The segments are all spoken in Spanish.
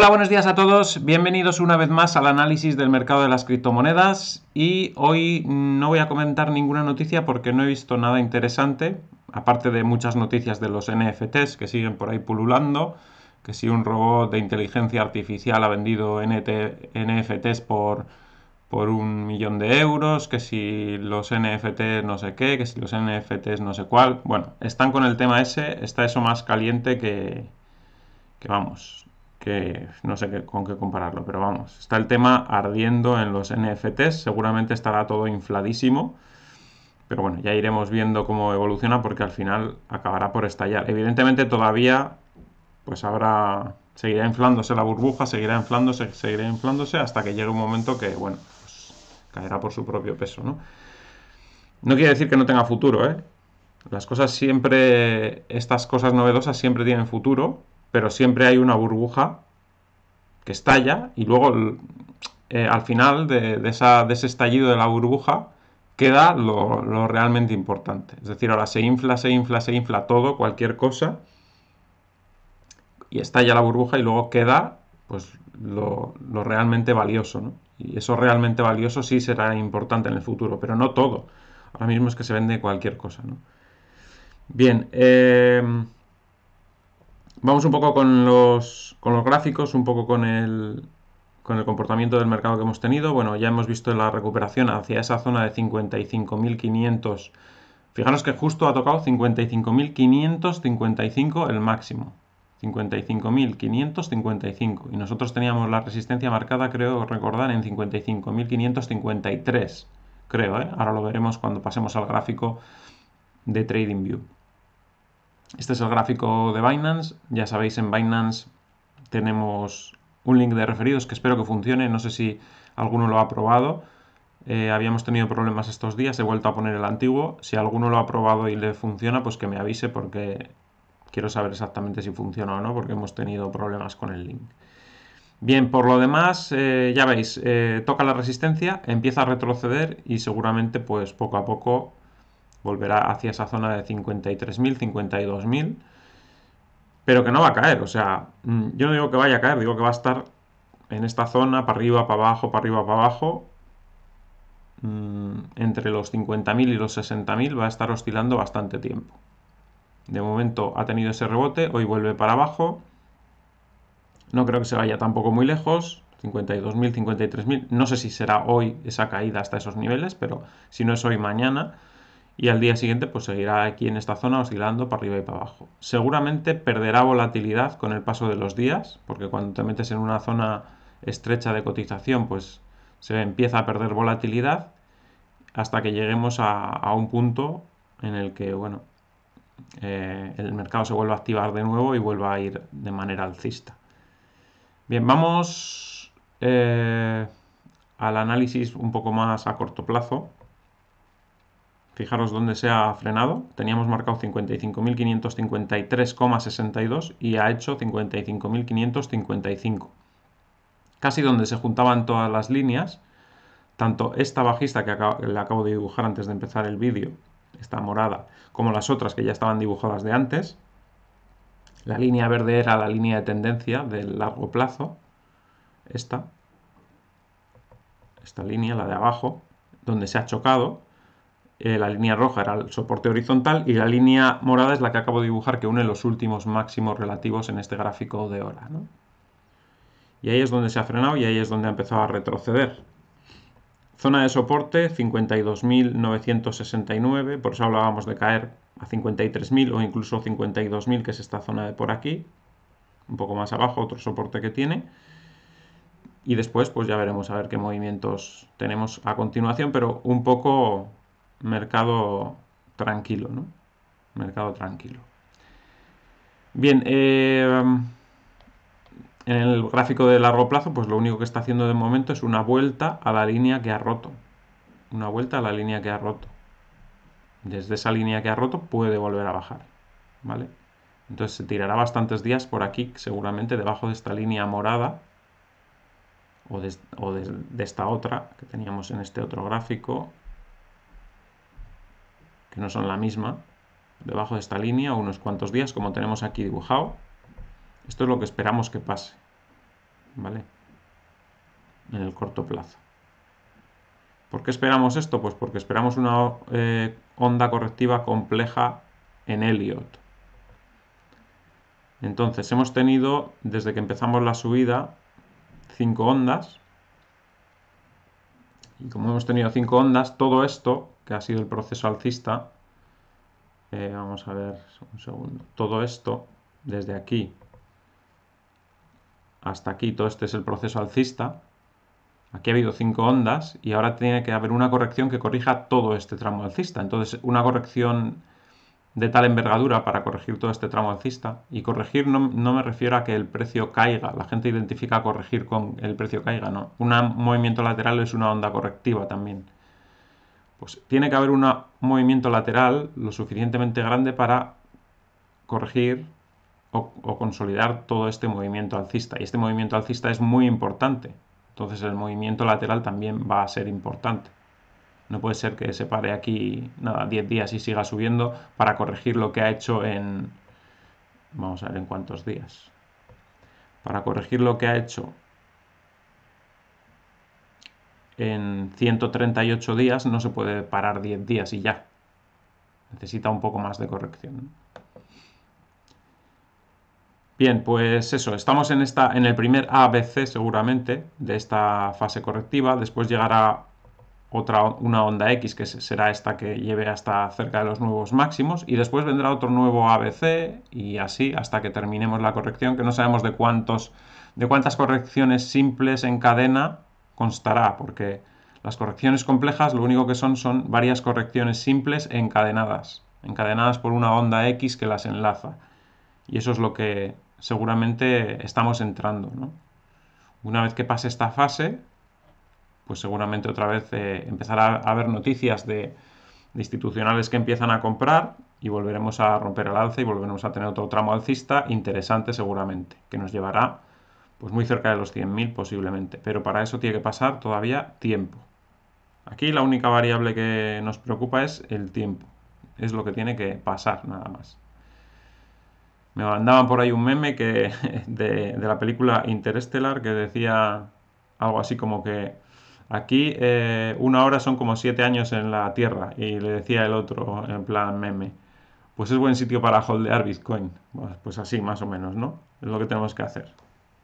Hola, buenos días a todos. Bienvenidos una vez más al análisis del mercado de las criptomonedas. Y hoy no voy a comentar ninguna noticia porque no he visto nada interesante, aparte de muchas noticias de los NFTs que siguen por ahí pululando, que si un robot de inteligencia artificial ha vendido NFTs por, por un millón de euros, que si los NFTs no sé qué, que si los NFTs no sé cuál. Bueno, están con el tema ese, está eso más caliente que, que vamos, que no sé con qué compararlo, pero vamos, está el tema ardiendo en los NFTs, seguramente estará todo infladísimo, pero bueno, ya iremos viendo cómo evoluciona porque al final acabará por estallar. Evidentemente todavía pues habrá seguirá inflándose la burbuja, seguirá inflándose, seguirá inflándose hasta que llegue un momento que bueno, pues caerá por su propio peso, ¿no? No quiere decir que no tenga futuro, ¿eh? Las cosas siempre, estas cosas novedosas siempre tienen futuro, pero siempre hay una burbuja que estalla y luego eh, al final de, ese estallido de la burbuja queda lo, realmente importante. Es decir, ahora se infla, se infla, se infla todo, cualquier cosa, y estalla la burbuja y luego queda pues lo, realmente valioso, Y eso realmente valioso sí será importante en el futuro, pero no todo. Ahora mismo es que se vende cualquier cosa, ¿no? Bien, eh, Vamos un poco con los, con los gráficos, un poco con el, con el comportamiento del mercado que hemos tenido. Bueno, ya hemos visto la recuperación hacia esa zona de 55.500. Fijaros que justo ha tocado 55.555 el máximo. 55.555. Y nosotros teníamos la resistencia marcada, creo recordar, en 55.553. Creo, ¿eh? Ahora lo veremos cuando pasemos al gráfico de TradingView. Este es el gráfico de Binance. Ya sabéis, en Binance tenemos un link de referidos que espero que funcione. No sé si alguno lo ha probado. Eh, habíamos tenido problemas estos días, he vuelto a poner el antiguo. Si alguno lo ha probado y le funciona, pues que me avise porque quiero saber exactamente si funciona o no, porque hemos tenido problemas con el link. Bien, por lo demás, eh, ya veis, eh, toca la resistencia, empieza a retroceder y seguramente pues poco a poco volverá hacia esa zona de 53.000, 52.000, pero que no va a caer, o sea, mm, yo no digo que vaya a caer, digo que va a estar en esta zona, para arriba, para abajo, para arriba, para abajo, mm, entre los 50.000 y los 60.000 va a estar oscilando bastante tiempo. De momento ha tenido ese rebote, hoy vuelve para abajo, no creo que se vaya tampoco muy lejos, 52.000, 53.000. No sé si será hoy esa caída hasta esos niveles, pero si no es hoy, mañana y al día siguiente pues seguirá aquí en esta zona oscilando para arriba y para abajo. Seguramente perderá volatilidad con el paso de los días, porque cuando te metes en una zona estrecha de cotización pues se empieza a perder volatilidad hasta que lleguemos a, un punto en el que bueno eh, el mercado se vuelva a activar de nuevo y vuelva a ir de manera alcista. Bien, vamos eh, al análisis un poco más a corto plazo. Fijaros dónde se ha frenado. Teníamos marcado 55.553,62 y ha hecho 55.555. Casi donde se juntaban todas las líneas, tanto esta bajista que le acabo de dibujar antes de empezar el vídeo, esta morada, como las otras que ya estaban dibujadas de antes. La línea verde era la línea de tendencia del largo plazo, esta, esta línea, la de abajo, donde se ha chocado, eh, la línea roja era el soporte horizontal y la línea morada es la que acabo de dibujar que une los últimos máximos relativos en este gráfico de hora. Y ahí es donde se ha frenado y ahí es donde ha empezado a retroceder. Zona de soporte 52.969, por eso hablábamos de caer a 53.000 o incluso 52.000, que es esta zona de por aquí, un poco más abajo, otro soporte que tiene. Y después pues ya veremos a ver qué movimientos tenemos a continuación, pero un poco mercado tranquilo, ¿no? Mercado tranquilo. Bien, eh, en el gráfico de largo plazo, pues lo único que está haciendo de momento es una vuelta a la línea que ha roto. Una vuelta a la línea que ha roto. Desde esa línea que ha roto puede volver a bajar, ¿vale? Entonces se tirará bastantes días por aquí, seguramente debajo de esta línea morada o, de esta otra que teníamos en este otro gráfico, que no son la misma, debajo de esta línea unos cuantos días, como tenemos aquí dibujado. Esto es lo que esperamos que pase, ¿vale? En el corto plazo. ¿Por qué esperamos esto? Pues porque esperamos una eh, onda correctiva compleja en Elliot. Entonces, hemos tenido, desde que empezamos la subida, cinco ondas. Y como hemos tenido cinco ondas, todo esto que ha sido el proceso alcista, eh, vamos a ver un segundo, todo esto, desde aquí hasta aquí, todo este es el proceso alcista, aquí ha habido cinco ondas y ahora tiene que haber una corrección que corrija todo este tramo alcista. Entonces, una corrección de tal envergadura para corregir todo este tramo alcista. Y corregir no, me refiero a que el precio caiga. La gente identifica corregir con el precio caiga, ¿no? Un movimiento lateral es una onda correctiva también pues tiene que haber un movimiento lateral lo suficientemente grande para corregir o, o, consolidar todo este movimiento alcista. Y este movimiento alcista es muy importante. Entonces el movimiento lateral también va a ser importante. No puede ser que se pare aquí nada, 10 días y siga subiendo para corregir lo que ha hecho en... Vamos a ver en cuántos días. Para corregir lo que ha hecho en 138 días no se puede parar 10 días y ya. Necesita un poco más de corrección. Bien, pues eso, estamos en, esta, en el primer ABC seguramente de esta fase correctiva. Después llegará otra, una onda X que será esta que lleve hasta cerca de los nuevos máximos. Y después vendrá otro nuevo ABC y así hasta que terminemos la corrección, que no sabemos de, cuántos, de cuántas correcciones simples en cadena constará, porque las correcciones complejas lo único que son son varias correcciones simples encadenadas, encadenadas por una onda X que las enlaza. Y eso es lo que seguramente estamos entrando. ¿no? Una vez que pase esta fase, pues seguramente otra vez eh, empezará a haber noticias de, de institucionales que empiezan a comprar y volveremos a romper el alza y volveremos a tener otro tramo alcista interesante seguramente, que nos llevará pues muy cerca de los 100.000 posiblemente, pero para eso tiene que pasar todavía tiempo. Aquí la única variable que nos preocupa es el tiempo, es lo que tiene que pasar nada más. Me mandaban por ahí un meme que, de, la película Interstellar que decía algo así como que aquí eh, una hora son como siete años en la Tierra y le decía el otro en plan meme, pues es buen sitio para holdear Bitcoin. Pues así más o menos, ¿no? Es lo que tenemos que hacer.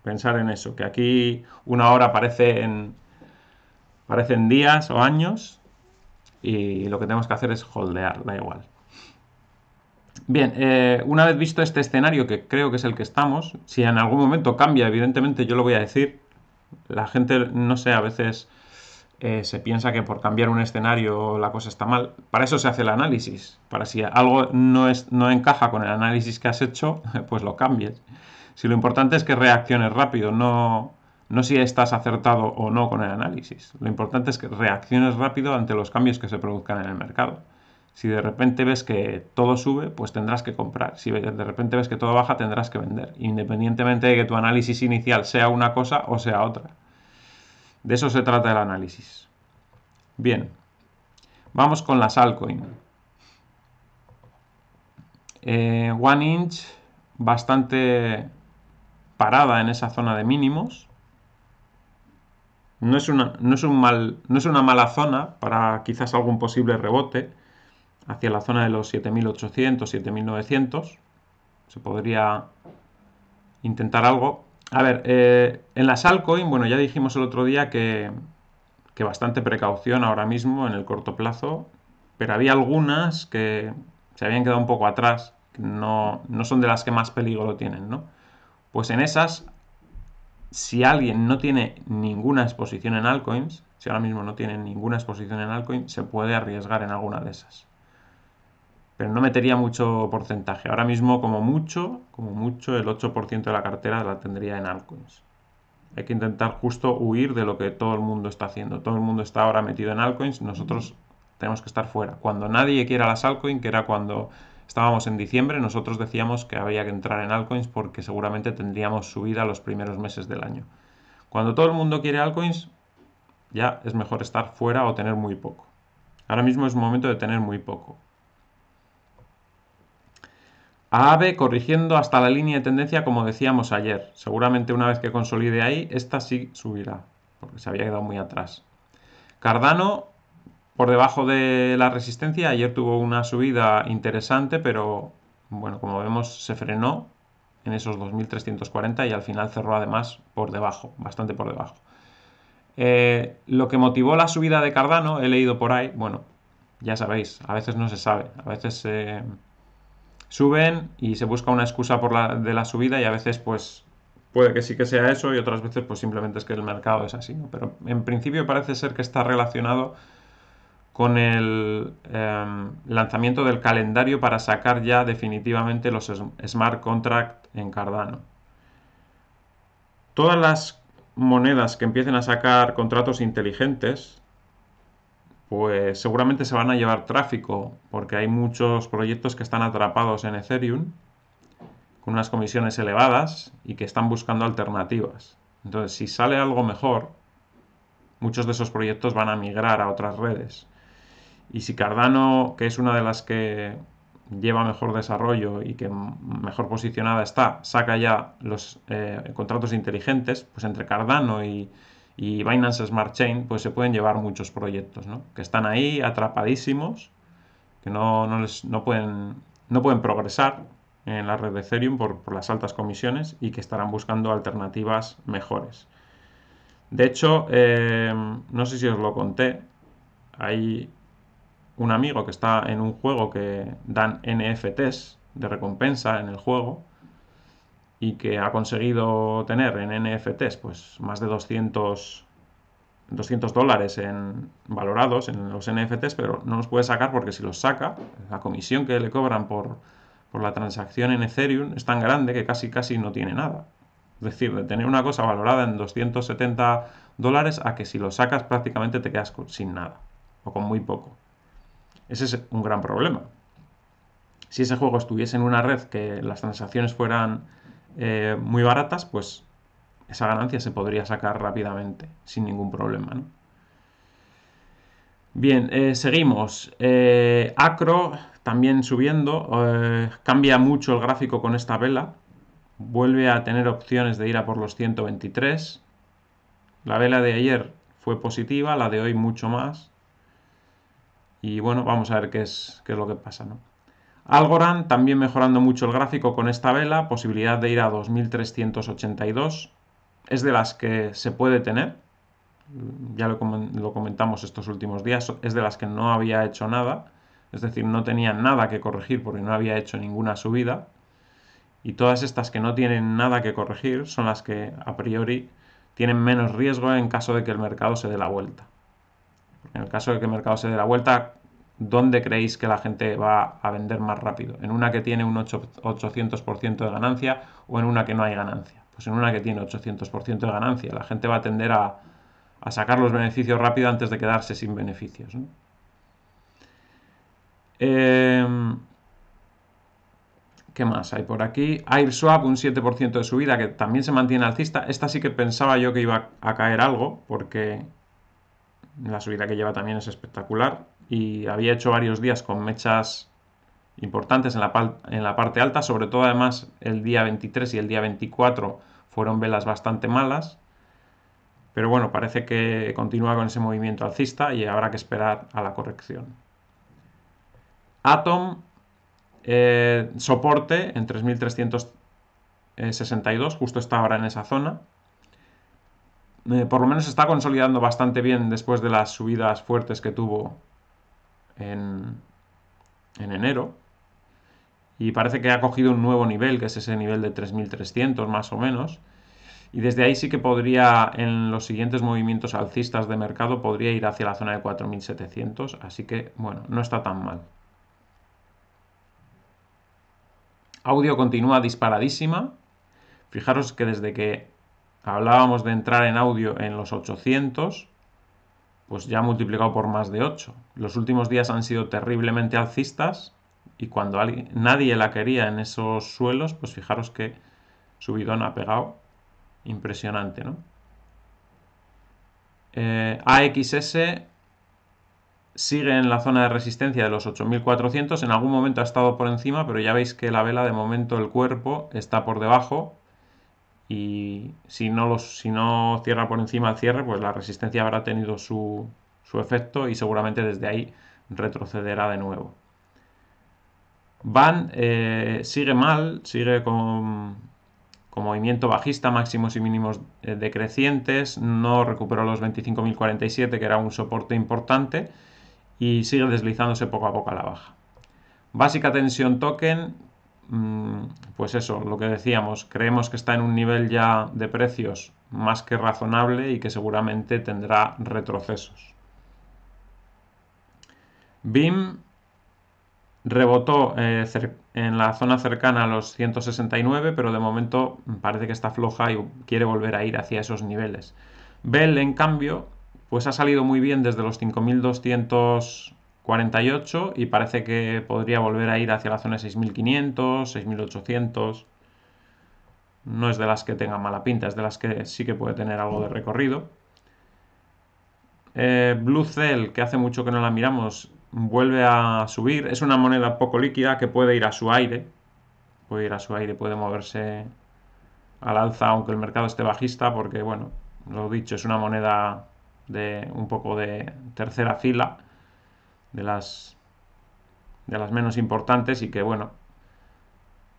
Pensar en eso, que aquí una hora parece en, días o años y lo que tenemos que hacer es holdear, da igual. Bien, eh, una vez visto este escenario, que creo que es el que estamos, si en algún momento cambia, evidentemente yo lo voy a decir, la gente, no sé, a veces eh, se piensa que por cambiar un escenario la cosa está mal. Para eso se hace el análisis, para si algo no, es, no encaja con el análisis que has hecho, pues lo cambies si lo importante es que reacciones rápido, no, no si estás acertado o no con el análisis. Lo importante es que reacciones rápido ante los cambios que se produzcan en el mercado. Si de repente ves que todo sube, pues tendrás que comprar. Si de repente ves que todo baja, tendrás que vender, independientemente de que tu análisis inicial sea una cosa o sea otra. De eso se trata el análisis. Bien, vamos con las altcoins. Eh, one Inch, bastante parada en esa zona de mínimos. No es, una, no, es un mal, no es una mala zona para quizás algún posible rebote hacia la zona de los 7.800, 7.900. Se podría intentar algo. A ver, eh, en las altcoin, bueno, ya dijimos el otro día que, que bastante precaución ahora mismo en el corto plazo, pero había algunas que se habían quedado un poco atrás, que no, no son de las que más peligro tienen, ¿no? Pues en esas, si alguien no tiene ninguna exposición en altcoins, si ahora mismo no tiene ninguna exposición en altcoin, se puede arriesgar en alguna de esas. Pero no metería mucho porcentaje. Ahora mismo, como mucho, como mucho, el 8% de la cartera la tendría en altcoins. Hay que intentar justo huir de lo que todo el mundo está haciendo. Todo el mundo está ahora metido en altcoins, nosotros tenemos que estar fuera. Cuando nadie quiera las altcoins, que era cuando estábamos en diciembre, nosotros decíamos que había que entrar en altcoins porque seguramente tendríamos subida los primeros meses del año. Cuando todo el mundo quiere altcoins, ya es mejor estar fuera o tener muy poco. Ahora mismo es momento de tener muy poco. AAVE corrigiendo hasta la línea de tendencia como decíamos ayer. Seguramente una vez que consolide ahí, esta sí subirá, porque se había quedado muy atrás. Cardano por debajo de la resistencia. Ayer tuvo una subida interesante, pero bueno, como vemos se frenó en esos 2.340 y al final cerró además por debajo, bastante por debajo. Eh, lo que motivó la subida de Cardano, he leído por ahí, bueno, ya sabéis, a veces no se sabe, a veces eh, suben y se busca una excusa por la, de la subida y a veces pues puede que sí que sea eso y otras veces pues simplemente es que el mercado es así, pero en principio parece ser que está relacionado con el em, lanzamiento del calendario para sacar ya definitivamente los smart contract en Cardano. Todas las monedas que empiecen a sacar contratos inteligentes, pues seguramente se van a llevar tráfico, porque hay muchos proyectos que están atrapados en Ethereum con unas comisiones elevadas y que están buscando alternativas. Entonces, si sale algo mejor, muchos de esos proyectos van a migrar a otras redes. Y si Cardano, que es una de las que lleva mejor desarrollo y que mejor posicionada está, saca ya los eh, contratos inteligentes, pues entre Cardano y, y, Binance Smart Chain, pues se pueden llevar muchos proyectos, ¿no? Que están ahí atrapadísimos, que no, no, les, pueden, no pueden progresar en la red de Ethereum por, las altas comisiones y que estarán buscando alternativas mejores. De hecho, eh, no sé si os lo conté, hay un amigo que está en un juego que dan NFTs de recompensa en el juego y que ha conseguido tener en NFTs pues más de 200, 200 dólares en, valorados en los NFTs, pero no los puede sacar porque si los saca, la comisión que le cobran por, por la transacción en Ethereum es tan grande que casi casi no tiene nada. Es decir, de tener una cosa valorada en 270 dólares a que si lo sacas prácticamente te quedas sin nada o con muy poco. Ese es un gran problema. Si ese juego estuviese en una red que las transacciones fueran eh, muy baratas, pues esa ganancia se podría sacar rápidamente, sin ningún problema. Bien, eh, seguimos. Eh, Acro también subiendo. cambia mucho el gráfico con esta vela. Vuelve a tener opciones de ir a por los 123. La vela de ayer fue positiva, la de hoy mucho más. Y bueno, vamos a ver qué es, qué es lo que pasa, ¿no? Algorand también mejorando mucho el gráfico con esta vela, posibilidad de ir a 2382, es de las que se puede tener, ya lo, lo, comentamos estos últimos días, es de las que no había hecho nada, es decir, no tenía nada que corregir porque no había hecho ninguna subida, y todas estas que no tienen nada que corregir son las que a priori tienen menos riesgo en caso de que el mercado se dé la vuelta. En el caso de que el mercado se dé la vuelta, ¿dónde creéis que la gente va a vender más rápido? ¿En una que tiene un 800% de ganancia o en una que no hay ganancia? Pues en una que tiene 800% de ganancia. La gente va a tender a, sacar los beneficios rápido antes de quedarse sin beneficios. Em, ¿Qué más hay por aquí? AirSwap, un 7% de subida que también se mantiene alcista. Esta sí que pensaba yo que iba a caer algo porque la subida que lleva también es espectacular y había hecho varios días con mechas importantes en la, en la parte alta, sobre todo además el día 23 y el día 24 fueron velas bastante malas, pero bueno, parece que continúa con ese movimiento alcista y habrá que esperar a la corrección. Atom, eh, soporte en 3.362, justo está ahora en esa zona, eh, por lo menos está consolidando bastante bien después de las subidas fuertes que tuvo en, en enero. Y parece que ha cogido un nuevo nivel, que es ese nivel de 3.300 más o menos. Y desde ahí sí que podría, en los siguientes movimientos alcistas de mercado, podría ir hacia la zona de 4.700. Así que, bueno, no está tan mal. Audio continúa disparadísima. Fijaros que desde que Hablábamos de entrar en audio en los 800, pues ya multiplicado por más de 8. Los últimos días han sido terriblemente alcistas y cuando nadie la quería en esos suelos, pues fijaros que subidón ha pegado. Impresionante, ¿no? Eh, AXS sigue en la zona de resistencia de los 8400. En algún momento ha estado por encima, pero ya veis que la vela de momento el cuerpo está por debajo y si no, los, si no cierra por encima el cierre, pues la resistencia habrá tenido su, efecto y seguramente desde ahí retrocederá de nuevo. Van eh, sigue mal, sigue con, movimiento bajista, máximos y mínimos eh, decrecientes, no recuperó los 25.047 que era un soporte importante y sigue deslizándose poco a poco a la baja. Básica tensión token Mm, pues eso, lo que decíamos, creemos que está en un nivel ya de precios más que razonable y que seguramente tendrá retrocesos. BIM rebotó eh, en la zona cercana a los 169, pero de momento parece que está floja y quiere volver a ir hacia esos niveles. Bell, en cambio, pues ha salido muy bien desde los 5200 48 y parece que podría volver a ir hacia la zona 6500, 6800. No es de las que tengan mala pinta, es de las que sí que puede tener algo de recorrido. Eh, Blue Cell, que hace mucho que no la miramos, vuelve a subir. Es una moneda poco líquida que puede ir a su aire. Puede ir a su aire, puede moverse al alza aunque el mercado esté bajista porque, bueno, lo dicho, es una moneda de un poco de tercera fila de las, de las menos importantes y que, bueno,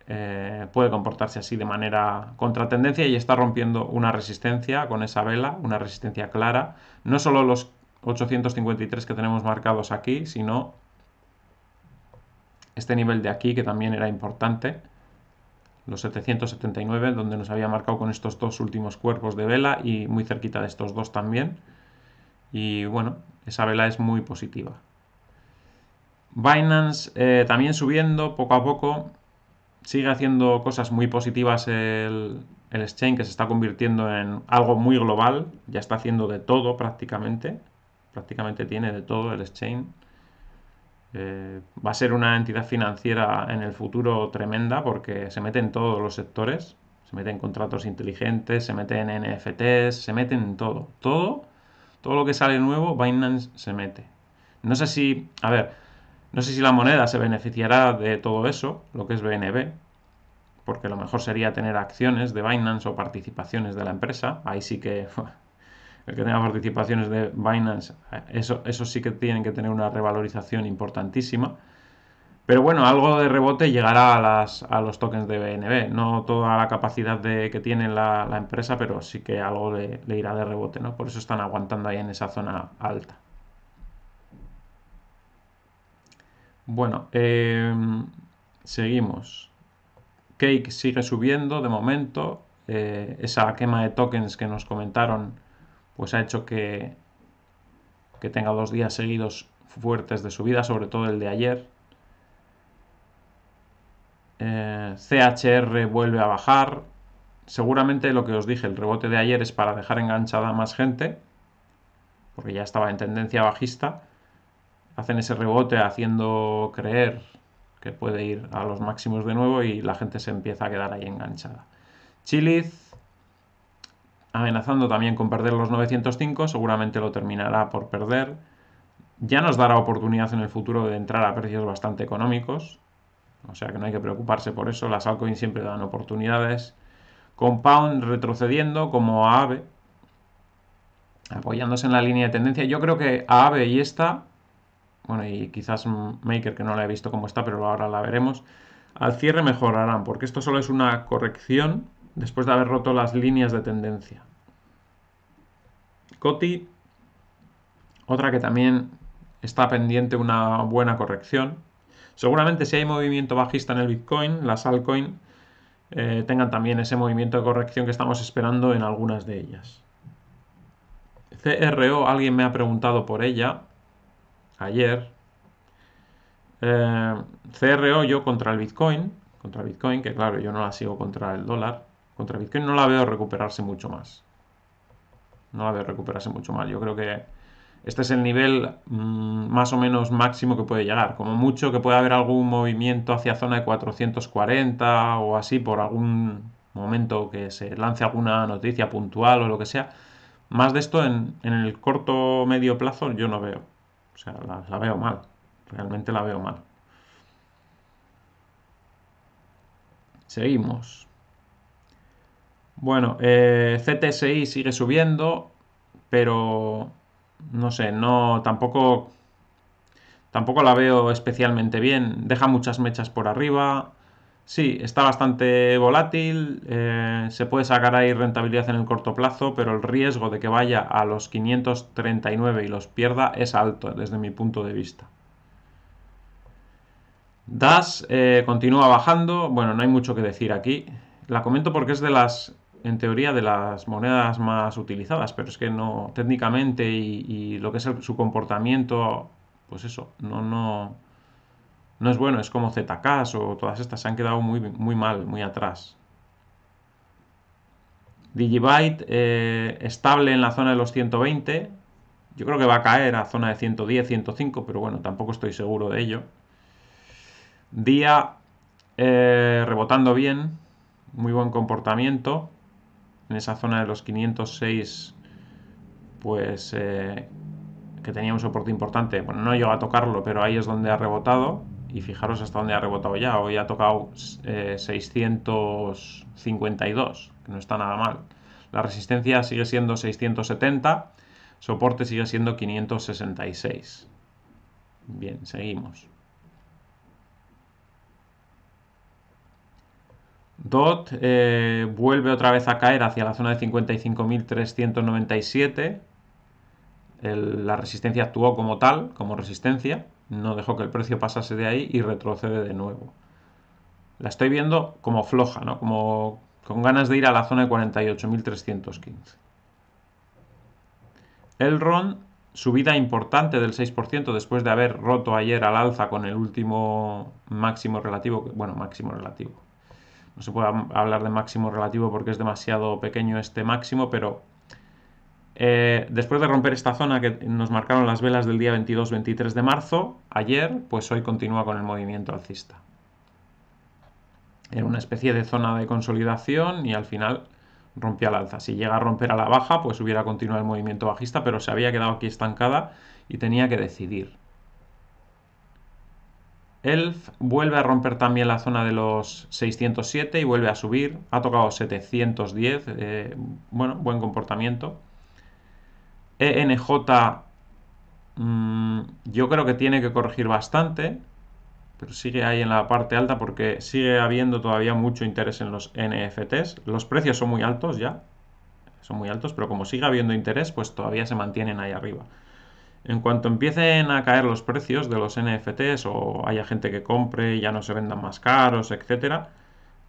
eh, puede comportarse así de manera contratendencia y está rompiendo una resistencia con esa vela, una resistencia clara. No solo los 853 que tenemos marcados aquí, sino este nivel de aquí que también era importante, los 779, donde nos había marcado con estos dos últimos cuerpos de vela y muy cerquita de estos dos también. Y bueno, esa vela es muy positiva. Binance eh, también subiendo poco a poco. Sigue haciendo cosas muy positivas el, exchange que se está convirtiendo en algo muy global. Ya está haciendo de todo prácticamente. Prácticamente tiene de todo el exchange. Eh, va a ser una entidad financiera en el futuro tremenda porque se mete en todos los sectores. Se mete en contratos inteligentes, se mete en NFTs, se mete en todo. Todo, todo lo que sale nuevo, Binance se mete. No sé si, a ver, no sé si la moneda se beneficiará de todo eso, lo que es BNB, porque lo mejor sería tener acciones de Binance o participaciones de la empresa. Ahí sí que el que tenga participaciones de Binance, eso, eso sí que tienen que tener una revalorización importantísima. Pero bueno, algo de rebote llegará a, las, a los tokens de BNB. No toda la capacidad de, que tiene la, empresa, pero sí que algo le, le irá de rebote, ¿no? Por eso están aguantando ahí en esa zona alta. Bueno, em, seguimos. Cake sigue subiendo de momento. Eh, esa quema de tokens que nos comentaron, pues ha hecho que, que tenga dos días seguidos fuertes de subida, sobre todo el de ayer. Eh, CHR vuelve a bajar. Seguramente lo que os dije, el rebote de ayer es para dejar enganchada a más gente, porque ya estaba en tendencia bajista hacen ese rebote haciendo creer que puede ir a los máximos de nuevo y la gente se empieza a quedar ahí enganchada. Chiliz amenazando también con perder los 905, seguramente lo terminará por perder. Ya nos dará oportunidad en el futuro de entrar a precios bastante económicos, o sea que no hay que preocuparse por eso, las altcoins siempre dan oportunidades. Compound retrocediendo como AAVE, apoyándose en la línea de tendencia. Yo creo que AAVE y esta bueno, y quizás Maker, que no la he visto como está, pero ahora la veremos, al cierre mejorarán, porque esto solo es una corrección después de haber roto las líneas de tendencia. Coti, otra que también está pendiente una buena corrección. Seguramente si hay movimiento bajista en el Bitcoin, las altcoins eh, tengan también ese movimiento de corrección que estamos esperando en algunas de ellas. CRO, alguien me ha preguntado por ella ayer, eh, CRO yo contra el Bitcoin, contra Bitcoin, que claro, yo no la sigo contra el dólar, contra Bitcoin no la veo recuperarse mucho más. No la veo recuperarse mucho más. Yo creo que este es el nivel mm, más o menos máximo que puede llegar. Como mucho que puede haber algún movimiento hacia zona de 440 o así por algún momento que se lance alguna noticia puntual o lo que sea. Más de esto en, en el corto medio plazo yo no veo. O sea, la, veo mal. Realmente la veo mal. Seguimos. Bueno, eh, CTSI sigue subiendo, pero no sé, no tampoco tampoco la veo especialmente bien. Deja muchas mechas por arriba. Sí, está bastante volátil, eh, se puede sacar ahí rentabilidad en el corto plazo, pero el riesgo de que vaya a los 539 y los pierda es alto desde mi punto de vista. DAS eh, continúa bajando, bueno, no hay mucho que decir aquí. La comento porque es de las, en teoría, de las monedas más utilizadas, pero es que no, técnicamente y, lo que es su comportamiento, pues eso, no, no, no es bueno, es como ZKs o todas estas se han quedado muy, muy mal, muy atrás. Digibyte eh, estable en la zona de los 120, yo creo que va a caer a zona de 110, 105, pero bueno, tampoco estoy seguro de ello. Día eh, rebotando bien, muy buen comportamiento. En esa zona de los 506, pues eh, que tenía un soporte importante. Bueno, no llegó a tocarlo, pero ahí es donde ha rebotado y fijaros hasta dónde ha rebotado ya. Hoy ha tocado 652, eh, que no está nada mal. La resistencia sigue siendo 670, soporte sigue siendo 566. Bien, seguimos. DOT eh, vuelve otra vez a caer hacia la zona de 55.397. La resistencia actuó como tal, como resistencia no dejó que el precio pasase de ahí y retrocede de nuevo. La estoy viendo como floja, ¿no? Como con ganas de ir a la zona de 48.315. El RON, subida importante del 6% después de haber roto ayer al alza con el último máximo relativo, bueno, máximo relativo. No se puede hablar de máximo relativo porque es demasiado pequeño este máximo, pero eh, después de romper esta zona que nos marcaron las velas del día 22-23 de marzo, ayer, pues hoy continúa con el movimiento alcista. Era una especie de zona de consolidación y al final rompía la alza. Si llega a romper a la baja, pues hubiera continuado el movimiento bajista, pero se había quedado aquí estancada y tenía que decidir. ELF vuelve a romper también la zona de los 607 y vuelve a subir. Ha tocado 710, eh, bueno, buen comportamiento. ENJ mm, yo creo que tiene que corregir bastante, pero sigue ahí en la parte alta porque sigue habiendo todavía mucho interés en los NFTs. Los precios son muy altos ya, son muy altos, pero como sigue habiendo interés, pues todavía se mantienen ahí arriba. En cuanto empiecen a caer los precios de los NFTs o haya gente que compre, y ya no se vendan más caros, etc.,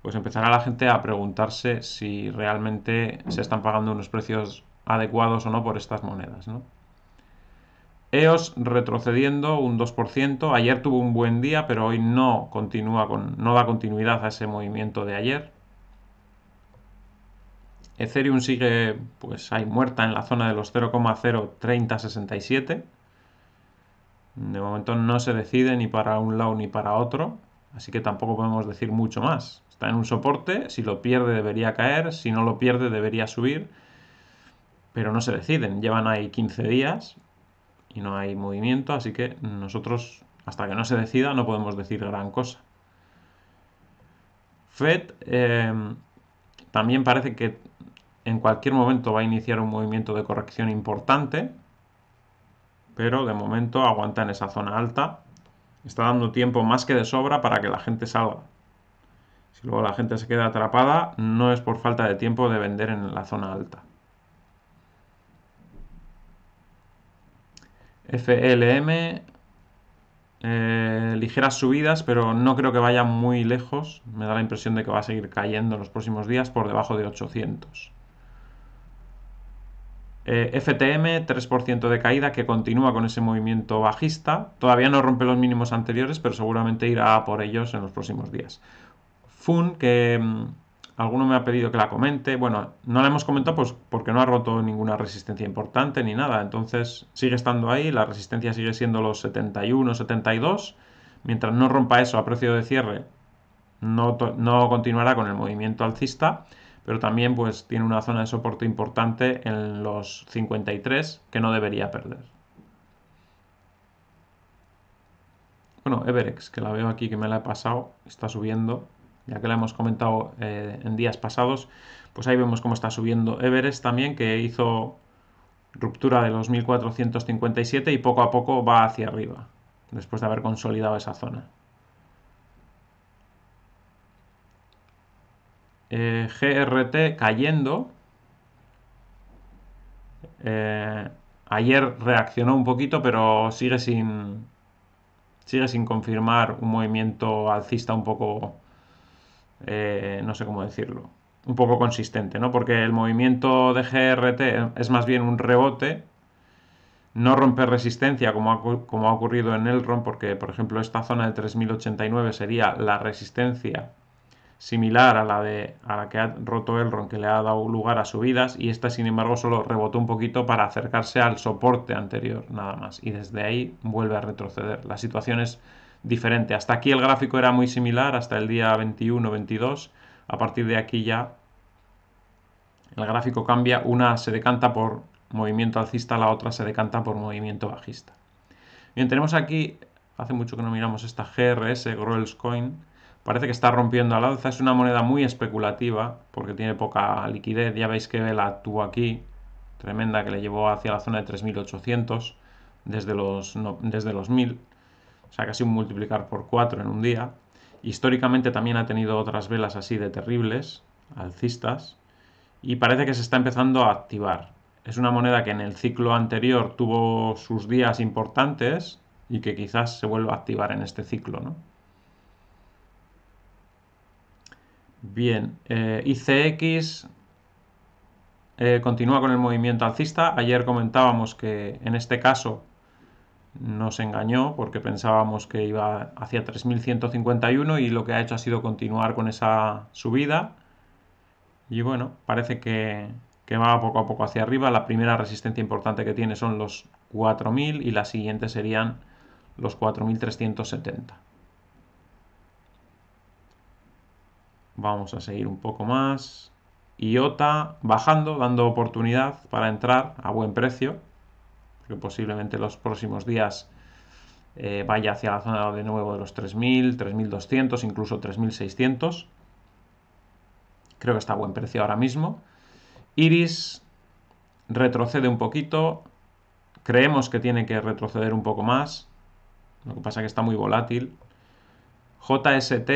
pues empezará la gente a preguntarse si realmente se están pagando unos precios adecuados o no por estas monedas. ¿no? EOS retrocediendo un 2%. Ayer tuvo un buen día, pero hoy no continúa con, no da continuidad a ese movimiento de ayer. Ethereum sigue pues hay muerta en la zona de los 0,03067. De momento no se decide ni para un lado ni para otro, así que tampoco podemos decir mucho más. Está en un soporte, si lo pierde debería caer, si no lo pierde debería subir pero no se deciden. Llevan ahí 15 días y no hay movimiento, así que nosotros, hasta que no se decida, no podemos decir gran cosa. Fed em, también parece que en cualquier momento va a iniciar un movimiento de corrección importante, pero de momento aguanta en esa zona alta. Está dando tiempo más que de sobra para que la gente salga. Si luego la gente se queda atrapada, no es por falta de tiempo de vender en la zona alta. FLM, eh, ligeras subidas, pero no creo que vaya muy lejos. Me da la impresión de que va a seguir cayendo en los próximos días por debajo de 800. FTM, 3% de caída, que continúa con ese movimiento bajista. Todavía no rompe los mínimos anteriores, pero seguramente irá por ellos en los próximos días. FUN, que mm, Alguno me ha pedido que la comente. Bueno, no la hemos comentado pues porque no ha roto ninguna resistencia importante ni nada. Entonces sigue estando ahí, la resistencia sigue siendo los 71, 72. Mientras no rompa eso a precio de cierre, no, continuará con el movimiento alcista pero también pues tiene una zona de soporte importante en los 53 que no debería perder. Bueno, Everex, que la veo aquí que me la he pasado, está subiendo ya que la hemos comentado eh, en días pasados, pues ahí vemos cómo está subiendo Everest también, que hizo ruptura de los 1457 y poco a poco va hacia arriba, después de haber consolidado esa zona. Eh, GRT cayendo. Eh, ayer reaccionó un poquito, pero sigue sin, sigue sin confirmar un movimiento alcista un poco eh, no sé cómo decirlo, un poco consistente, ¿no? Porque el movimiento de GRT es más bien un rebote, no rompe resistencia como ha, como ha ocurrido en Elron, porque por ejemplo esta zona de 3089 sería la resistencia similar a la, de, la que ha roto Elron, que le ha dado lugar a subidas, y esta sin embargo solo rebotó un poquito para acercarse al soporte anterior, nada más, y desde ahí vuelve a retroceder. La situación es diferente. Hasta aquí el gráfico era muy similar, hasta el día 21-22. A partir de aquí ya el gráfico cambia, una se decanta por movimiento alcista, la otra se decanta por movimiento bajista. Bien, tenemos aquí, hace mucho que no miramos esta GRS, Groels Coin, parece que está rompiendo al alza, es una moneda muy especulativa porque tiene poca liquidez, ya veis que la tuvo aquí, tremenda, que le llevó hacia la zona de 3.800 desde los, desde los 1.000 o sea, casi un multiplicar por 4 en un día. Históricamente también ha tenido otras velas así de terribles, alcistas, y parece que se está empezando a activar. Es una moneda que en el ciclo anterior tuvo sus días importantes y que quizás se vuelva a activar en este ciclo, ¿no? Bien, eh, ICX eh, continúa con el movimiento alcista. Ayer comentábamos que en este caso nos engañó porque pensábamos que iba hacia 3.151 y lo que ha hecho ha sido continuar con esa subida. Y bueno, parece que, que va poco a poco hacia arriba. La primera resistencia importante que tiene son los 4.000 y la siguiente serían los 4.370. Vamos a seguir un poco más. IOTA bajando, dando oportunidad para entrar a buen precio que posiblemente los próximos días eh, vaya hacia la zona de nuevo de los 3.000, 3.200, incluso 3.600. Creo que está a buen precio ahora mismo. Iris retrocede un poquito. Creemos que tiene que retroceder un poco más. Lo que pasa es que está muy volátil. JST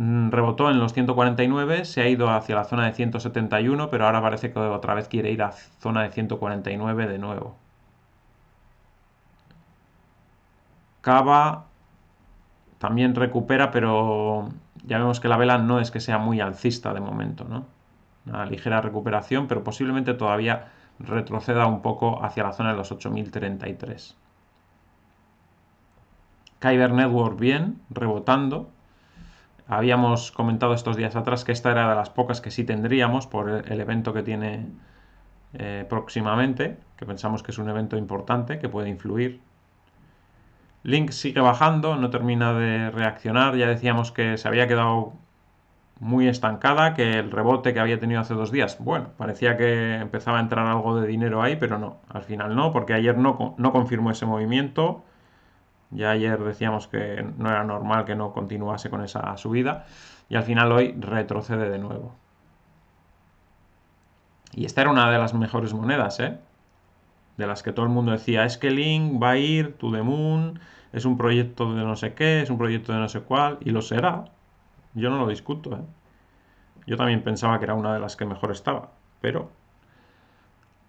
Mm, rebotó en los 149, se ha ido hacia la zona de 171, pero ahora parece que otra vez quiere ir a zona de 149 de nuevo. Cava también recupera, pero ya vemos que la vela no es que sea muy alcista de momento, ¿no? Una ligera recuperación, pero posiblemente todavía retroceda un poco hacia la zona de los 8033. Kyber Network bien, rebotando, Habíamos comentado estos días atrás que esta era de las pocas que sí tendríamos por el evento que tiene eh, próximamente, que pensamos que es un evento importante que puede influir. Link sigue bajando, no termina de reaccionar, ya decíamos que se había quedado muy estancada, que el rebote que había tenido hace dos días, bueno, parecía que empezaba a entrar algo de dinero ahí, pero no, al final no, porque ayer no, no confirmó ese movimiento ya ayer decíamos que no era normal que no continuase con esa subida y al final hoy retrocede de nuevo. Y esta era una de las mejores monedas, ¿eh? De las que todo el mundo decía, es que Link va a ir, to the moon, es un proyecto de no sé qué, es un proyecto de no sé cuál, y lo será. Yo no lo discuto, ¿eh? Yo también pensaba que era una de las que mejor estaba, pero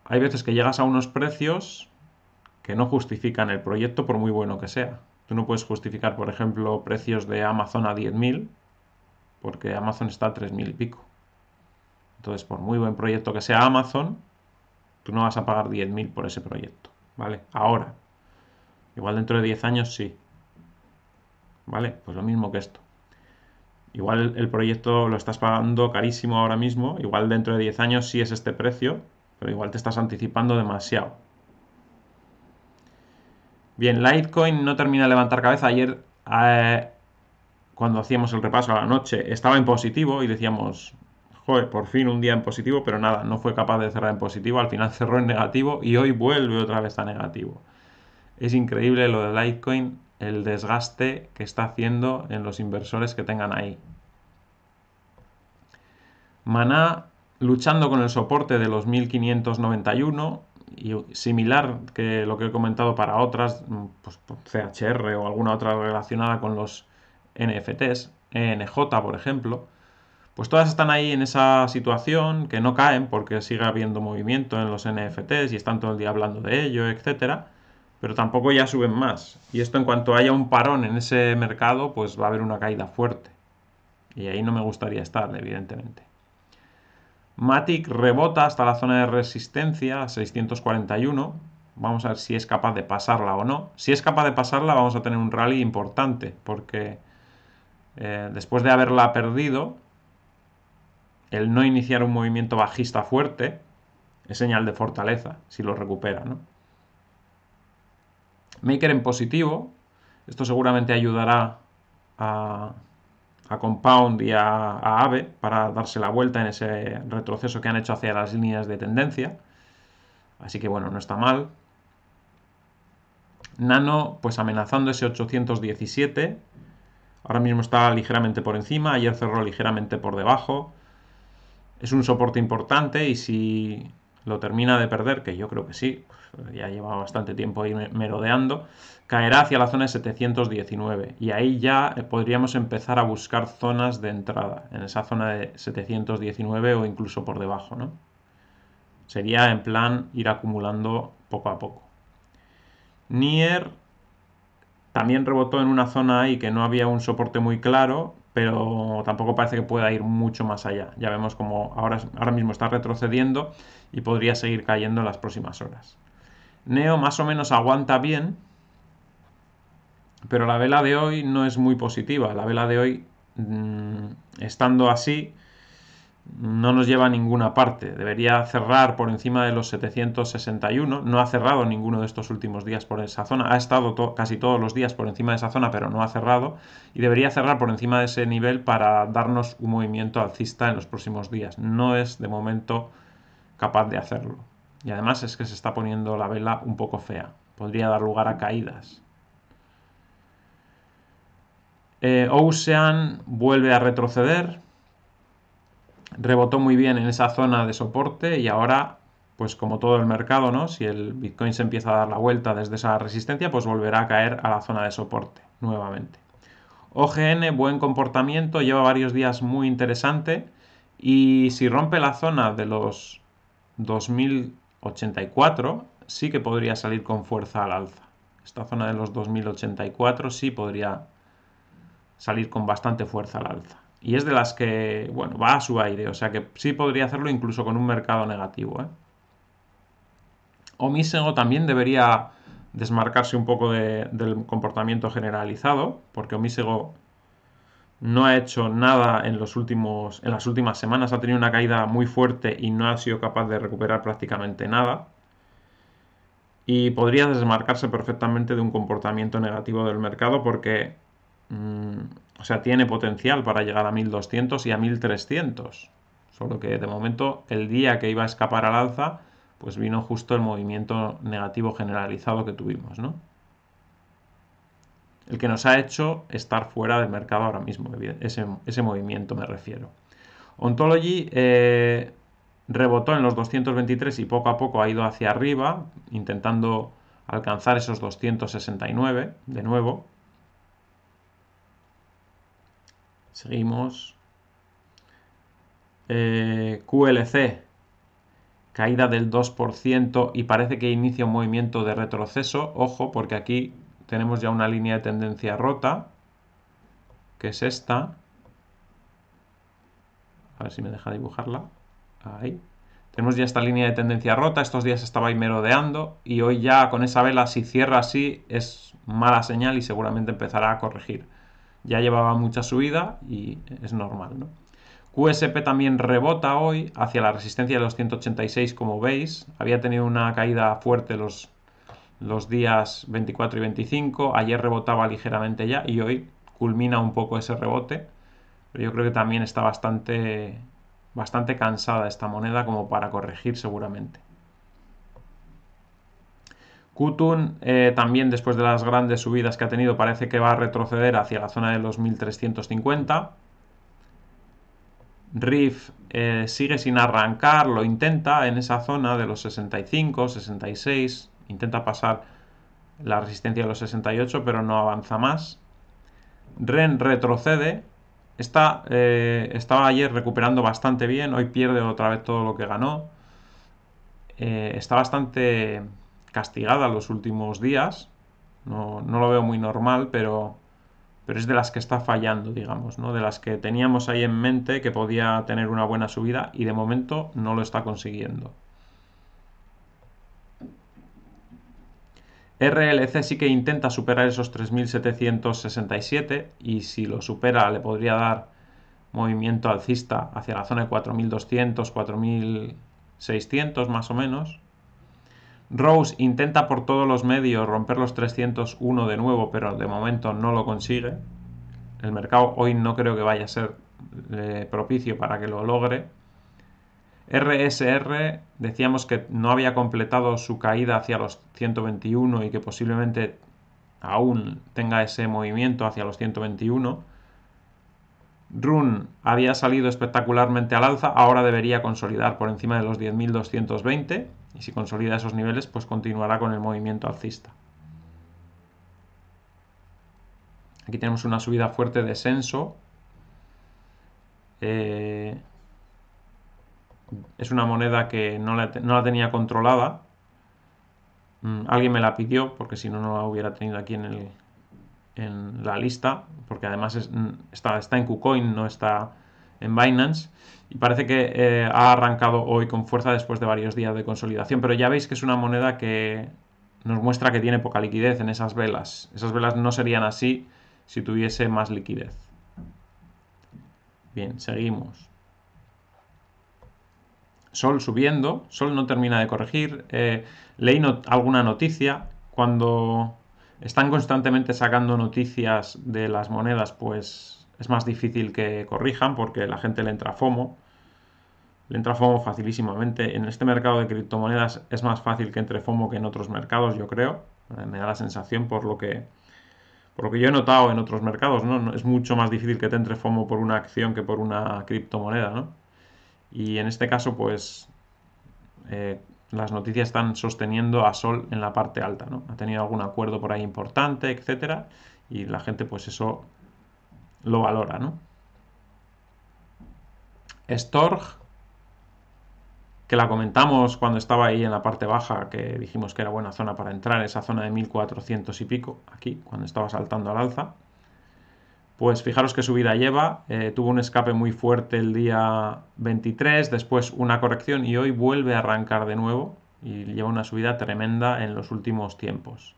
hay veces que llegas a unos precios que no justifican el proyecto por muy bueno que sea. Tú no puedes justificar, por ejemplo, precios de Amazon a 10.000 porque Amazon está a 3.000 y pico. Entonces, por muy buen proyecto que sea Amazon, tú no vas a pagar 10.000 por ese proyecto, ¿vale? Ahora. Igual dentro de 10 años sí. ¿Vale? Pues lo mismo que esto. Igual el proyecto lo estás pagando carísimo ahora mismo, igual dentro de 10 años sí es este precio, pero igual te estás anticipando demasiado. Bien, Litecoin no termina de levantar cabeza. Ayer, eh, cuando hacíamos el repaso a la noche, estaba en positivo y decíamos, joder, por fin un día en positivo, pero nada, no fue capaz de cerrar en positivo, al final cerró en negativo y hoy vuelve otra vez a negativo. Es increíble lo de Litecoin, el desgaste que está haciendo en los inversores que tengan ahí. Maná luchando con el soporte de los 1591 y similar que lo que he comentado para otras, mm, pues, CHR o alguna otra relacionada con los NFTs, Nj por ejemplo, pues todas están ahí en esa situación que no caen porque sigue habiendo movimiento en los NFTs y están todo el día hablando de ello, etcétera, pero tampoco ya suben más. Y esto en cuanto haya un parón en ese mercado, pues va a haber una caída fuerte. Y ahí no me gustaría estar, evidentemente. Matic rebota hasta la zona de resistencia, 641. Vamos a ver si es capaz de pasarla o no. Si es capaz de pasarla, vamos a tener un rally importante, porque eh, después de haberla perdido, el no iniciar un movimiento bajista fuerte es señal de fortaleza, si lo recupera. ¿no? Maker en positivo, esto seguramente ayudará a a Compound y a, AVE para darse la vuelta en ese retroceso que han hecho hacia las líneas de tendencia. Así que bueno, no está mal. Nano, pues amenazando ese 817. Ahora mismo está ligeramente por encima, ayer cerró ligeramente por debajo. Es un soporte importante y si lo termina de perder, que yo creo que sí, pues, ya lleva bastante tiempo ahí merodeando, caerá hacia la zona de 719 y ahí ya eh, podríamos empezar a buscar zonas de entrada, en esa zona de 719 o incluso por debajo, ¿no? Sería en plan ir acumulando poco a poco. Nier también rebotó en una zona ahí que no había un soporte muy claro pero tampoco parece que pueda ir mucho más allá. Ya vemos como ahora, ahora mismo está retrocediendo y podría seguir cayendo en las próximas horas. Neo más o menos aguanta bien, pero la vela de hoy no es muy positiva. La vela de hoy, mm, estando así, no nos lleva a ninguna parte. Debería cerrar por encima de los 761. No ha cerrado ninguno de estos últimos días por esa zona. Ha estado casi todos los días por encima de esa zona, pero no ha cerrado. Y debería cerrar por encima de ese nivel para darnos un movimiento alcista en los próximos días. No es de momento capaz de hacerlo. Y además es que se está poniendo la vela un poco fea. Podría dar lugar a caídas. Eh, Ocean vuelve a retroceder rebotó muy bien en esa zona de soporte y ahora, pues como todo el mercado, ¿no? Si el Bitcoin se empieza a dar la vuelta desde esa resistencia, pues volverá a caer a la zona de soporte nuevamente. OGN, buen comportamiento, lleva varios días muy interesante y si rompe la zona de los 2084, sí que podría salir con fuerza al alza. Esta zona de los 2084 sí podría salir con bastante fuerza al alza. Y es de las que, bueno, va a su aire, o sea que sí podría hacerlo incluso con un mercado negativo. ¿eh? Omisego también debería desmarcarse un poco del comportamiento generalizado, porque Omisego no ha hecho nada en, los últimos, en las últimas semanas, ha tenido una caída muy fuerte y no ha sido capaz de recuperar prácticamente nada. Y podría desmarcarse perfectamente de un comportamiento negativo del mercado porque mm, o sea, tiene potencial para llegar a 1200 y a 1300. Solo que de momento el día que iba a escapar al alza, pues vino justo el movimiento negativo generalizado que tuvimos, ¿no? El que nos ha hecho estar fuera del mercado ahora mismo, ese, movimiento me refiero. Ontology eh, rebotó en los 223 y poco a poco ha ido hacia arriba, intentando alcanzar esos 269 de nuevo, Seguimos. Eh, QLC, caída del 2% y parece que inicia un movimiento de retroceso. Ojo, porque aquí tenemos ya una línea de tendencia rota, que es esta. A ver si me deja dibujarla. Ahí. Tenemos ya esta línea de tendencia rota, estos días estaba ahí merodeando y hoy ya con esa vela si cierra así es mala señal y seguramente empezará a corregir ya llevaba mucha subida y es normal. ¿no? QSP también rebota hoy hacia la resistencia de los 186, como veis. Había tenido una caída fuerte los, los días 24 y 25. Ayer rebotaba ligeramente ya y hoy culmina un poco ese rebote. Pero yo creo que también está bastante, bastante cansada esta moneda como para corregir seguramente. Kutun eh, también después de las grandes subidas que ha tenido parece que va a retroceder hacia la zona de los 1350. Riff eh, sigue sin arrancar, lo intenta en esa zona de los 65, 66, intenta pasar la resistencia de los 68 pero no avanza más. REN retrocede, está, eh, estaba ayer recuperando bastante bien, hoy pierde otra vez todo lo que ganó. está bastante castigada los últimos días. No, no lo veo muy normal, pero, pero es de las que está fallando, digamos, ¿no? De las que teníamos ahí en mente que podía tener una buena subida y de momento no lo está consiguiendo. RLC sí que intenta superar esos 3.767 y si lo supera le podría dar movimiento alcista hacia la zona de 4.200, 4.600 más o menos. Rose intenta por todos los medios romper los 301 de nuevo, pero de momento no lo consigue. El mercado hoy no creo que vaya a ser eh, propicio para que lo logre. RSR decíamos que no había completado su caída hacia los 121 y que posiblemente aún tenga ese movimiento hacia los 121. Rune había salido espectacularmente al alza, ahora debería consolidar por encima de los 10.220. Y si consolida esos niveles, pues continuará con el movimiento alcista. Aquí tenemos una subida fuerte de Senso. Eh, es una moneda que no la, tenía controlada. Mm, alguien me la pidió, porque si no, no la hubiera tenido aquí en, en la lista. Porque además mm, está, está en KuCoin, no está en Binance y parece que eh, ha arrancado hoy con fuerza después de varios días de consolidación, pero ya veis que es una moneda que nos muestra que tiene poca liquidez en esas velas. Esas velas no serían así si tuviese más liquidez. Bien, seguimos. Sol subiendo, Sol no termina de corregir. Eh, leí alguna noticia cuando están constantemente sacando noticias de las monedas, pues es más difícil que corrijan porque la gente le entra FOMO. Le entra FOMO facilísimamente. En este mercado de criptomonedas es más fácil que entre FOMO que en otros mercados, yo creo. Eh, me da la sensación por lo que, por lo que yo he notado en otros mercados, ¿no? Es mucho más difícil que te entre FOMO por una acción que por una criptomoneda, ¿no? Y en este caso, pues eh, las noticias están sosteniendo a Sol en la parte alta, ¿no? Ha tenido algún acuerdo por ahí importante, etcétera, y la gente, pues eso lo valora, ¿no? Storg, que la comentamos cuando estaba ahí en la parte baja, que dijimos que era buena zona para entrar, esa zona de 1400 y pico, aquí, cuando estaba saltando al alza. Pues fijaros qué subida lleva, eh, tuvo un escape muy fuerte el día 23, después una corrección y hoy vuelve a arrancar de nuevo y lleva una subida tremenda en los últimos tiempos.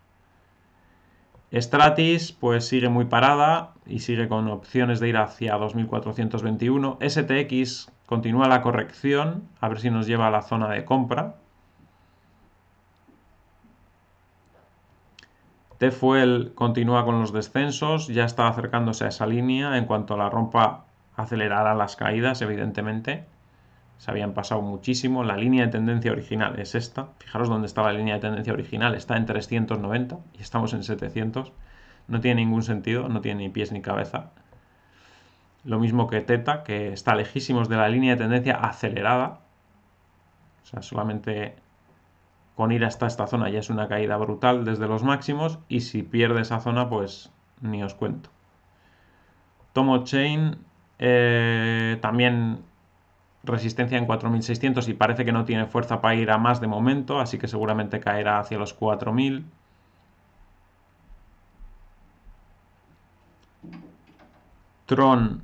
Stratis pues sigue muy parada y sigue con opciones de ir hacia 2421. STX continúa la corrección, a ver si nos lleva a la zona de compra. Tefuel continúa con los descensos, ya está acercándose a esa línea, en cuanto la rompa acelerará las caídas evidentemente se habían pasado muchísimo. La línea de tendencia original es esta. Fijaros dónde está la línea de tendencia original. Está en 390 y estamos en 700. No tiene ningún sentido, no tiene ni pies ni cabeza. Lo mismo que Teta, que está lejísimos de la línea de tendencia acelerada. O sea, solamente con ir hasta esta zona ya es una caída brutal desde los máximos. Y si pierde esa zona, pues ni os cuento. Tomo Chain eh, también resistencia en 4600 y parece que no tiene fuerza para ir a más de momento, así que seguramente caerá hacia los 4000. Tron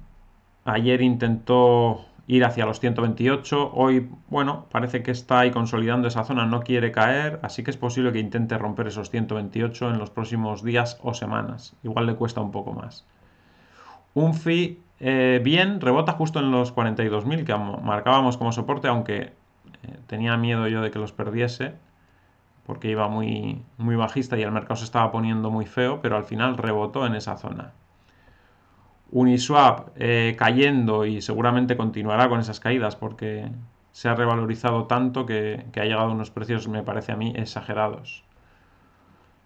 ayer intentó ir hacia los 128, hoy, bueno, parece que está ahí consolidando esa zona, no quiere caer, así que es posible que intente romper esos 128 en los próximos días o semanas, igual le cuesta un poco más. Un eh, bien, rebota justo en los 42.000 que marcábamos como soporte, aunque eh, tenía miedo yo de que los perdiese porque iba muy, muy bajista y el mercado se estaba poniendo muy feo, pero al final rebotó en esa zona. Uniswap eh, cayendo y seguramente continuará con esas caídas porque se ha revalorizado tanto que, que ha llegado a unos precios, me parece a mí, exagerados.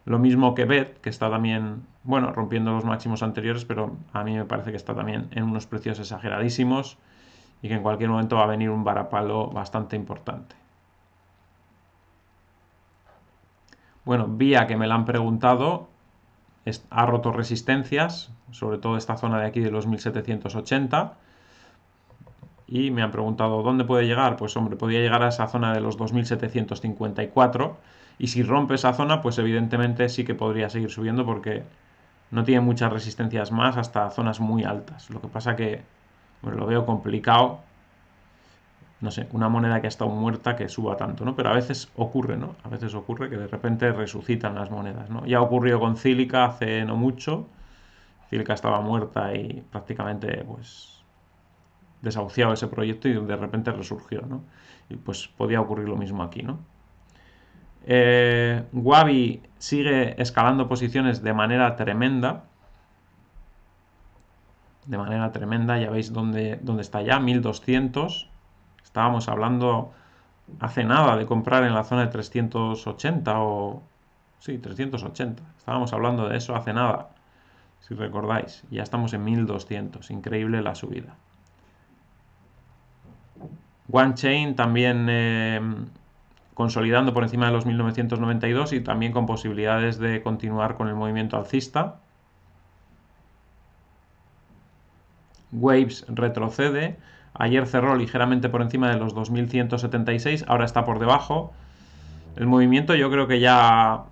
Lo mismo que BED, que está también, bueno, rompiendo los máximos anteriores, pero a mí me parece que está también en unos precios exageradísimos y que en cualquier momento va a venir un varapalo bastante importante. Bueno, vía que me la han preguntado, ha roto resistencias, sobre todo esta zona de aquí de los 1780. Y me han preguntado, ¿dónde puede llegar? Pues hombre, podía llegar a esa zona de los 2754 y si rompe esa zona, pues evidentemente sí que podría seguir subiendo porque no tiene muchas resistencias más hasta zonas muy altas. Lo que pasa que bueno, lo veo complicado. No sé, una moneda que ha estado muerta que suba tanto, ¿no? Pero a veces ocurre, ¿no? A veces ocurre que de repente resucitan las monedas, ¿no? Ya ocurrió con Cílica hace no mucho. Cílica estaba muerta y prácticamente, pues, desahuciado ese proyecto y de repente resurgió, ¿no? Y pues podía ocurrir lo mismo aquí, ¿no? Eh, Wabi sigue escalando posiciones de manera tremenda. De manera tremenda, ya veis dónde, dónde está ya, 1200. Estábamos hablando hace nada de comprar en la zona de 380 o... Sí, 380. Estábamos hablando de eso hace nada, si recordáis. Ya estamos en 1200. Increíble la subida. One Chain también... Eh, consolidando por encima de los 1992 y también con posibilidades de continuar con el movimiento alcista. Waves retrocede. Ayer cerró ligeramente por encima de los 2176, ahora está por debajo. El movimiento yo creo que ya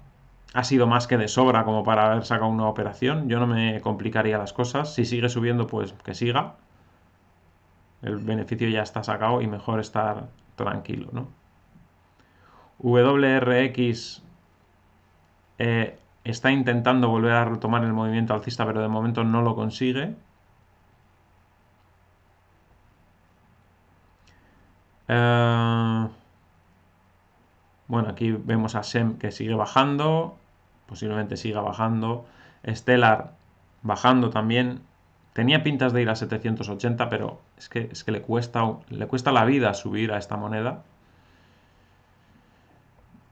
ha sido más que de sobra como para haber sacado una operación. Yo no me complicaría las cosas. Si sigue subiendo, pues que siga. El beneficio ya está sacado y mejor estar tranquilo, ¿no? WRX eh, está intentando volver a retomar el movimiento alcista, pero de momento no lo consigue. Eh, bueno, aquí vemos a SEM que sigue bajando, posiblemente siga bajando. Stellar bajando también. Tenía pintas de ir a 780, pero es que, es que le, cuesta, le cuesta la vida subir a esta moneda.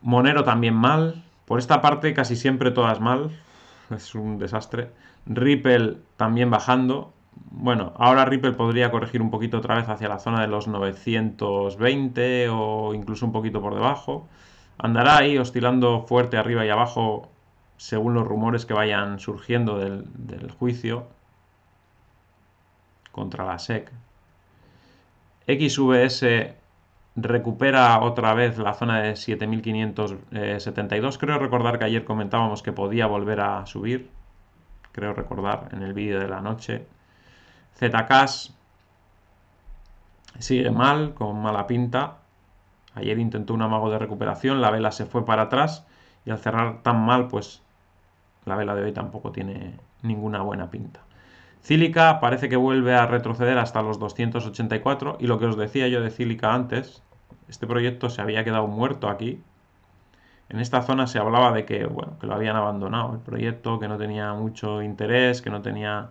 Monero también mal. Por esta parte casi siempre todas mal. Es un desastre. Ripple también bajando. Bueno, ahora Ripple podría corregir un poquito otra vez hacia la zona de los 920 o incluso un poquito por debajo. Andará ahí oscilando fuerte arriba y abajo según los rumores que vayan surgiendo del, juicio contra la SEC. XVS recupera otra vez la zona de 7.572. Creo recordar que ayer comentábamos que podía volver a subir. Creo recordar en el vídeo de la noche. Zcash sigue mal, con mala pinta. Ayer intentó un amago de recuperación, la vela se fue para atrás y al cerrar tan mal, pues la vela de hoy tampoco tiene ninguna buena pinta. Cílica parece que vuelve a retroceder hasta los 284 y lo que os decía yo de Cílica antes, este proyecto se había quedado muerto aquí. En esta zona se hablaba de que, bueno, que lo habían abandonado el proyecto, que no tenía mucho interés, que no tenía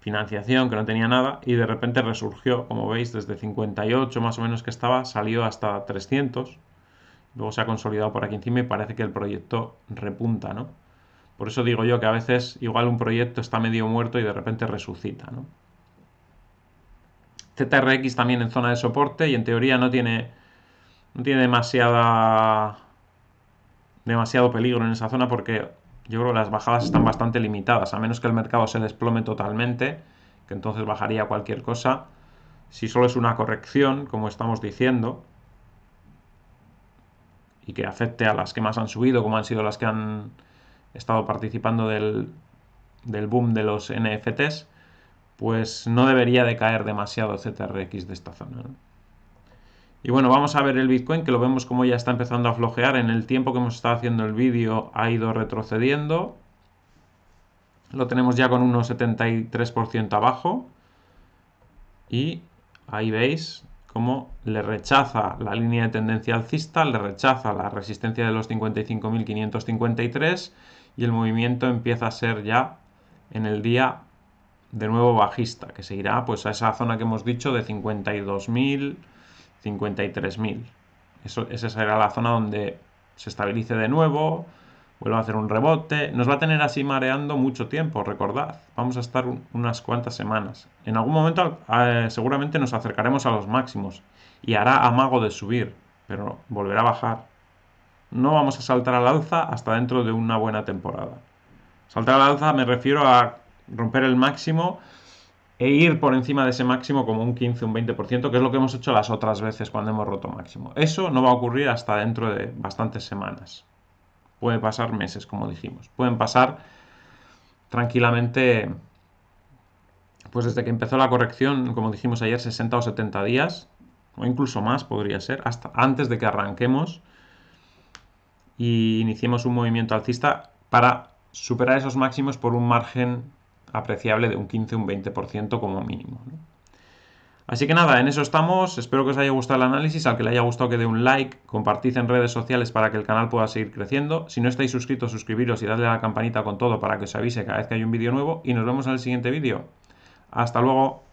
financiación, que no tenía nada, y de repente resurgió, como veis, desde 58 más o menos que estaba, salió hasta 300, luego se ha consolidado por aquí encima y parece que el proyecto repunta, ¿no? Por eso digo yo que a veces igual un proyecto está medio muerto y de repente resucita, ¿no? TRX también en zona de soporte y en teoría no tiene, tiene demasiada, demasiado peligro en esa zona porque yo creo que las bajadas están bastante limitadas, a menos que el mercado se desplome totalmente, que entonces bajaría cualquier cosa. Si solo es una corrección, como estamos diciendo, y que afecte a las que más han subido, como han sido las que han estado participando del, del boom de los NFTs, pues no debería de caer demasiado ZRX de esta zona. Y bueno, vamos a ver el Bitcoin, que lo vemos como ya está empezando a flojear. En el tiempo que hemos estado haciendo el vídeo ha ido retrocediendo. Lo tenemos ya con unos 73% abajo. Y ahí veis cómo le rechaza la línea de tendencia alcista, le rechaza la resistencia de los 55.553 y el movimiento empieza a ser ya en el día de nuevo bajista, que seguirá pues a esa zona que hemos dicho de 52.000, 53.000. esa será la zona donde se estabilice de nuevo, vuelva a hacer un rebote. Nos va a tener así mareando mucho tiempo, recordad. Vamos a estar unas cuantas semanas. En algún momento ah, eh, seguramente nos acercaremos a los máximos y hará amago de subir, pero volverá a bajar. No vamos a saltar al alza hasta dentro de una buena temporada. Saltar al alza me refiero a romper el máximo e ir por encima de ese máximo como un 15, un 20%, que es lo que hemos hecho las otras veces cuando hemos roto máximo. Eso no va a ocurrir hasta dentro de bastantes semanas. Puede pasar meses, como dijimos. Pueden pasar tranquilamente, pues desde que empezó la corrección, como dijimos ayer, 60 o 70 días, o incluso más podría ser, hasta antes de que arranquemos y iniciemos un movimiento alcista para superar esos máximos por un margen apreciable de un 15 un 20% como mínimo. Así que nada, en eso estamos. Espero que os haya gustado el análisis. Al que le haya gustado que dé un like, compartid en redes sociales para que el canal pueda seguir creciendo. Si no estáis suscritos, suscribiros y darle a la campanita con todo para que os avise cada vez que hay un vídeo nuevo. Y nos vemos en el siguiente vídeo. Hasta luego.